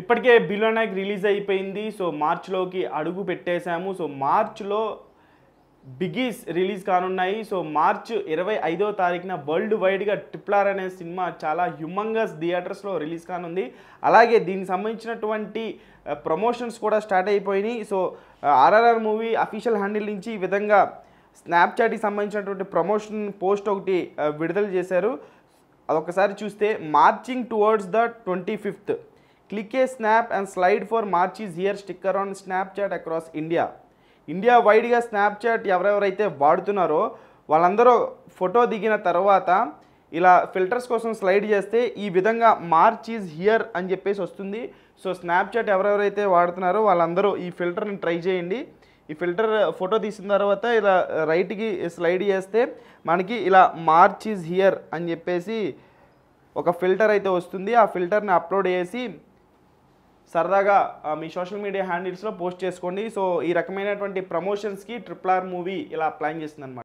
ఇప్పటికే నాయక్ రిలీజ్ అయిపోయింది సో మార్చ్లోకి అడుగు పెట్టేశాము సో మార్చ్లో బిగీస్ రిలీజ్ కానున్నాయి సో మార్చ్ ఇరవై ఐదో తారీఖున వరల్డ్ వైడ్గా ట్రిప్లార్ అనే సినిమా చాలా హ్యుమంగస్ థియేటర్స్లో రిలీజ్ కానుంది అలాగే దీనికి సంబంధించినటువంటి ప్రమోషన్స్ కూడా స్టార్ట్ అయిపోయినాయి so RRR movie official handle నుంచి ఈ విధంగా స్నాప్చాట్కి సంబంధించినటువంటి ప్రమోషన్ పోస్ట్ ఒకటి విడుదల చేశారు అదొకసారి చూస్తే marching towards the twenty fifth click a snap and slide for March is here sticker on Snapchat across India. India వైడ్గా స్నాప్చాట్ ఎవరెవరైతే వాడుతున్నారో వాళ్ళందరూ ఫోటో దిగిన తర్వాత ఇలా ఫిల్టర్స్ కోసం స్లైడ్ చేస్తే ఈ విధంగా మార్చ్ ఈజ్ హియర్ అని చెప్పేసి వస్తుంది సో స్నాప్చాట్ ఎవరెవరైతే వాడుతున్నారో వాళ్ళందరూ ఈ ఫిల్టర్ని ట్రై చేయండి ఈ ఫిల్టర్ ఫోటో తీసిన తర్వాత ఇలా రైట్కి స్లైడ్ చేస్తే మనకి ఇలా మార్చ్ ఈజ్ హియర్ అని చెప్పేసి ఒక ఫిల్టర్ అయితే వస్తుంది ఆ ఫిల్టర్ని అప్లోడ్ చేసి సరదాగా మీ సోషల్ మీడియా హ్యాండిల్స్లో పోస్ట్ చేసుకోండి సో ఈ రకమైనటువంటి ప్రమోషన్స్కి ట్రిపుల్ ఆర్ మూవీ ఇలా ప్లాన్ చేసిందనమాట